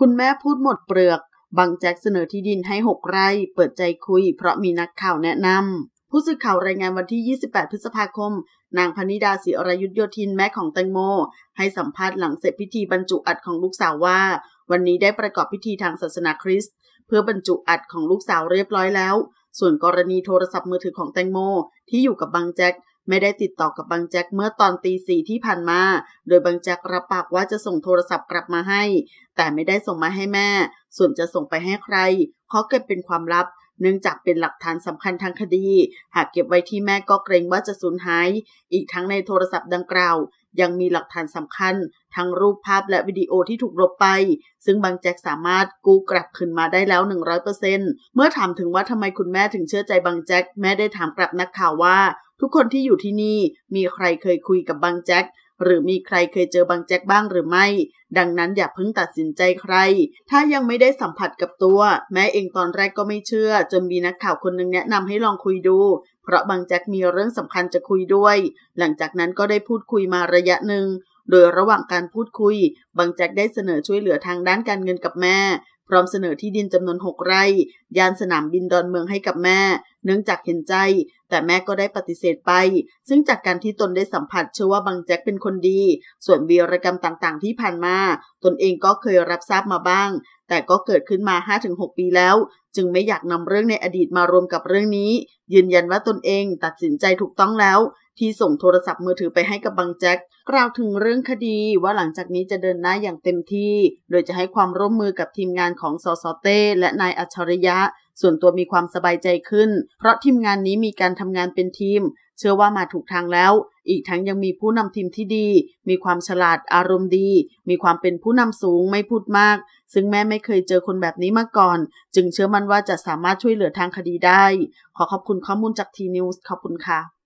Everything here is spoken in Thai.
คุณแม่พูดหมดเปลือก บางแจ็คเสนอที่ดินให้ 6ไร่ เปิดใจคุยเพราะมีนักข่าวแนะนำผู้สื่อข่าวรายงานวันที่ 28 พฤษภาคม นางพนิดาศิรยุทธโยธินแม่ของแตงโม ให้สัมภาษณ์หลังเสร็จพิธีบรรจุอัดของลูกสาวว่า วันนี้ได้ประกอบพิธีทางศาสนาคริสต์เพื่อบรรจุอัดของลูกสาวเรียบร้อยแล้ว ส่วนกรณีโทรศัพท์มือถือของแตงโมที่อยู่กับบางแจ็คไม่ได้ติดต่อกับบางแจ็คเมื่อตอนตีสี่ที่ผ่านมา โดยบางแจ็ครับปากว่าจะส่งโทรศัพท์กลับมาให้ แต่ไม่ได้ส่งมาให้แม่ ส่วนจะส่งไปให้ใครขอเก็บเป็นความลับ เนื่องจากเป็นหลักฐานสำคัญทางคดี หากเก็บไว้ที่แม่ก็เกรงว่าจะสูญหาย อีกทั้งในโทรศัพท์ดังกล่าวยังมีหลักฐานสำคัญ ทั้งรูปภาพและวิดีโอที่ถูกลบไป ซึ่งบางแจ็คสามารถกู้กลับคืนมาได้แล้ว100%เมื่อถามถึงว่าทำไมคุณแม่ถึงเชื่อใจบางแจ็ค แม่ได้ถามกลับนักข่าวว่าทุกคนที่อยู่ที่นี่มีใครเคยคุยกับบางแจ็คหรือมีใครเคยเจอบางแจ็คบ้างหรือไม่ ดังนั้นอย่าเพิ่งตัดสินใจใคร ถ้ายังไม่ได้สัมผัสกับตัวแม้เองตอนแรกก็ไม่เชื่อ จนมีนักข่าวคนนึงแนะนำให้ลองคุยดู เพราะบางแจ็คมีเรื่องสำคัญจะคุยด้วย หลังจากนั้นก็ได้พูดคุยมาระยะหนึ่ง โดยระหว่างการพูดคุย บางแจ็คได้เสนอช่วยเหลือทางด้านการเงินกับแม่พร้อมเสนอที่ดินจำนวน6ไร่ยานสนามบินดอนเมืองให้กับแม่ เนื่องจากเห็นใจ แต่แม่ก็ได้ปฏิเสธไป ซึ่งจากการที่ตนได้สัมผัสเชื่อว่าบางแจ็คเป็นคนดี ส่วนวีรกรรมต่างๆที่ผ่านมา ตนเองก็เคยรับทราบมาบ้าง แต่ก็เกิดขึ้นมา 5-6 ปีแล้ว จึงไม่อยากนำเรื่องในอดีตมารวมกับเรื่องนี้ ยืนยันว่าตนเองตัดสินใจถูกต้องแล้วที่ส่งโทรศัพท์มือถือไป ให้ กับ บังแจ็ค กล่าวถึงเรื่องคดี ว่าหลังจากนี้จะเดินหน้าอย่างเต็มที่ โดยจะให้ความร่วมมือกับทีมงานของสสเต้และนายอัจฉริยะ ส่วนตัวมีความสบายใจขึ้น เพราะทีมงานนี้มีการทำงานเป็นทีม เชื่อว่ามาถูกทางแล้ว อีกทั้งยังมีผู้นำทีมที่ดี มีความฉลาดอารมณ์ดี มีความเป็นผู้นำสูงไม่พูดมาก ซึ่งแม่ไม่เคยเจอคนแบบนี้มาก่อน จึงเชื่อมั่นว่าจะสามารถช่วยเหลือทางคดีได้ ขอขอบคุณข้อมูลจากทีนิวส์ขอบคุณค่ะ